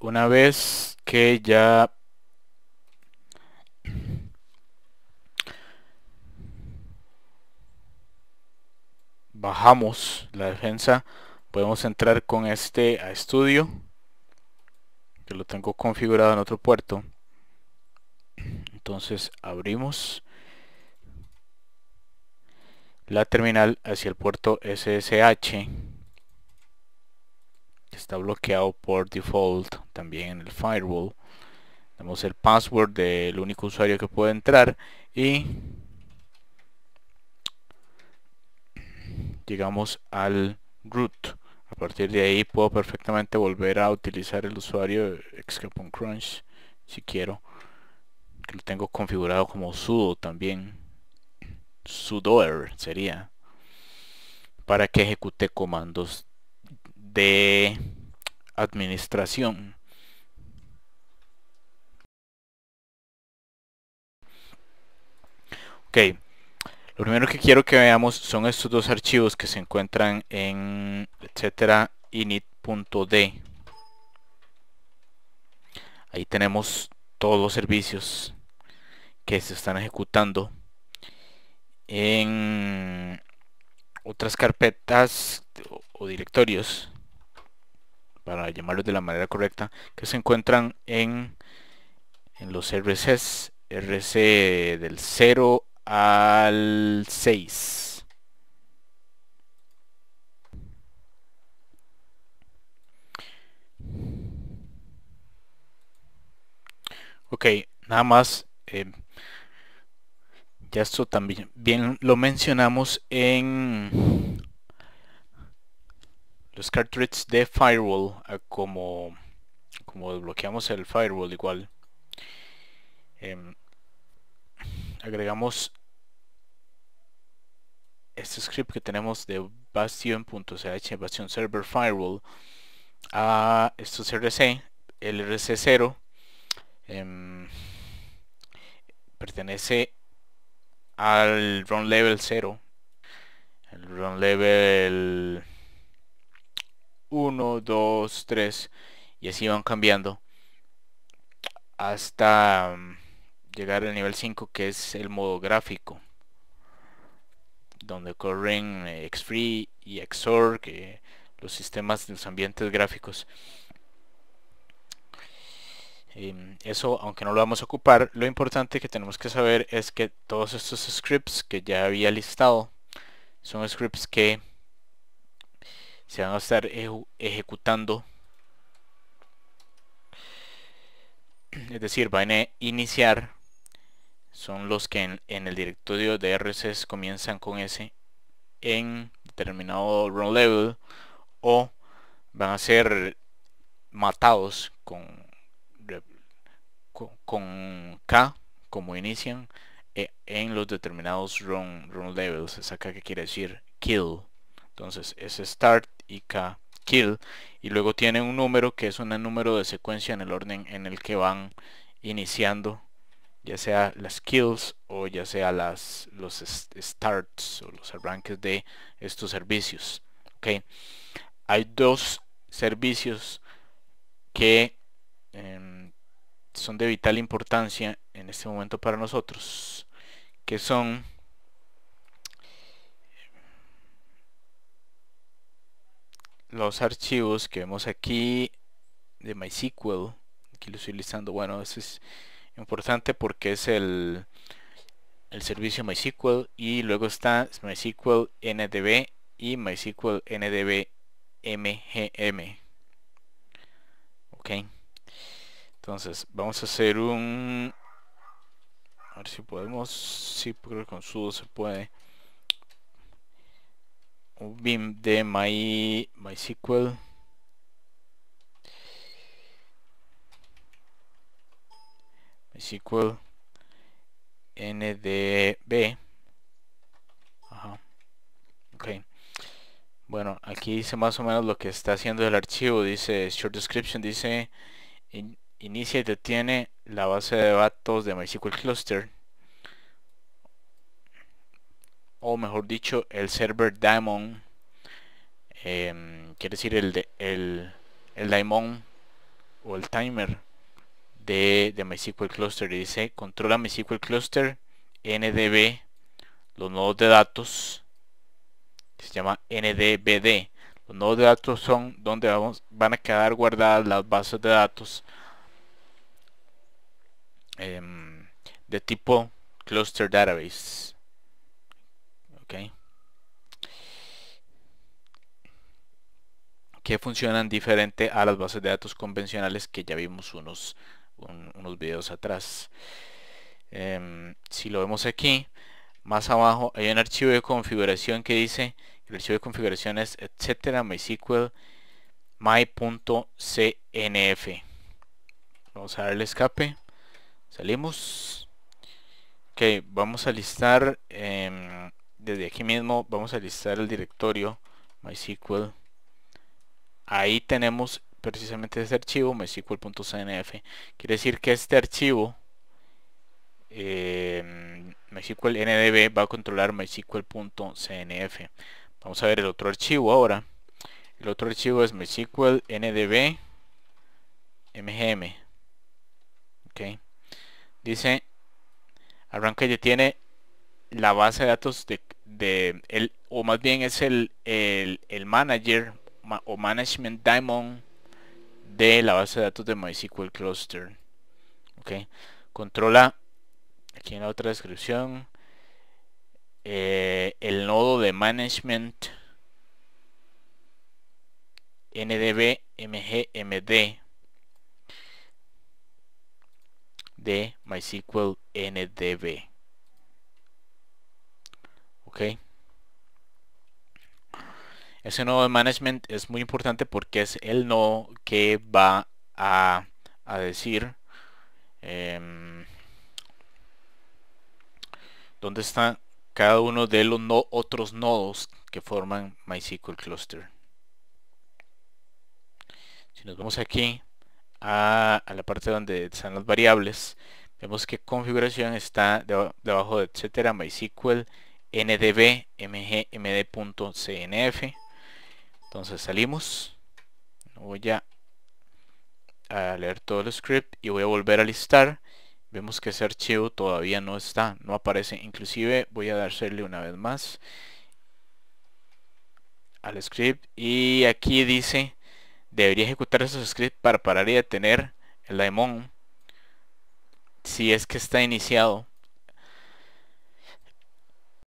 una vez que ya... Bajamos la defensa. Podemos entrar con este a estudio. Que lo tengo configurado en otro puerto. Entonces abrimos la terminal hacia el puerto SSH está bloqueado por default también en el firewall damos el password del único usuario que puede entrar y llegamos al root a partir de ahí puedo perfectamente volver a utilizar el usuario Xcapon Crunch si quiero que lo tengo configurado como sudo también sudoer sería para que ejecute comandos de administración. Ok, lo primero que quiero que veamos son estos dos archivos que se encuentran en etc init.d. Ahí tenemos todos los servicios que se están ejecutando en otras carpetas o directorios para llamarlos de la manera correcta, que se encuentran en, en los RCs, RC del 0 al 6. Ok, nada más. Eh, ya esto también bien lo mencionamos en los de firewall eh, como como desbloqueamos el firewall igual em, agregamos este script que tenemos de bastion.ch bastion server firewall a estos rc el rc0 em, pertenece al run level 0 el run level 1, 2, 3 y así van cambiando hasta mm, llegar al nivel 5 que es el modo gráfico donde corren eh, Xfree y Xor eh, los sistemas de los ambientes gráficos em, eso aunque no lo vamos a ocupar lo importante que tenemos que saber es que todos estos scripts que ya había listado son scripts que van a estar ejecutando es decir van a iniciar son los que en, el directorio de rcs comienzan con S en determinado run level o van a ser matados con con, K como inician e, en los determinados run, run levels es acá que quiere decir kill entonces es start y kill y luego tiene un número que es un número de secuencia en el orden en el que van iniciando ya sea las kills o ya sea las los starts o los arranques de estos servicios ok hay dos servicios que em, son de vital importancia en este momento para nosotros que son los archivos que vemos aquí de MySQL. Aquí lo estoy listando. Bueno, eso es importante porque es el, el servicio MySQL. Y luego está MySQL NDB y MySQL NDB MGM. Ok. Entonces, vamos a hacer un... A ver si podemos... si creo que con sudo se puede un BIM de My, MySQL. MySQL NDB. Ajá. Bueno, aquí dice más o menos lo que está haciendo el archivo. Dice short description, dice inicia y detiene la base de datos de MySQL cluster o mejor dicho el server daemon em, quiere decir el, el, el daemon o el timer de, de MySQL Cluster y dice controla MySQL Cluster NDB los nodos de datos que se llama NDBD los nodos de datos son donde vamos, van a quedar guardadas las bases de datos em, de tipo cluster database que funcionan diferente a las bases de datos convencionales que ya vimos unos, unos videos atrás. Em, si lo vemos aquí, más abajo hay un archivo de configuración que dice, el archivo de configuración es etcétera mysql my.cnf. Vamos a darle escape, salimos. Ok, vamos a listar... Em, desde aquí mismo vamos a listar el directorio MySQL. Ahí tenemos precisamente ese archivo mysql.cnf. Quiere decir que este archivo eh, MySQL NDB va a controlar mysql.cnf. Vamos a ver el otro archivo ahora. El otro archivo es MySQL NDB MGM. Okay. Dice, arranca ya tiene la base de datos de, de el, o más bien es el, el, manager o management diamond de la base de datos de MySQL Cluster. Okay. Controla, aquí en la otra descripción, eh, el nodo de management NDB MGMD de MySQL NDB ok ese nodo de management es muy importante porque es el nodo que va a, decir em, dónde están cada uno de los otros nodos que forman MySQL Cluster. Si nos vamos aquí a, la parte donde están las variables, vemos que configuración está debajo de etcétera, MySQL ndbmgmd.cnf entonces salimos voy a, leer todo el script y voy a volver a listar vemos que ese archivo todavía no está no aparece inclusive voy a darle una vez más al script y aquí dice debería ejecutar esos scripts para parar y detener el daemon si es que está iniciado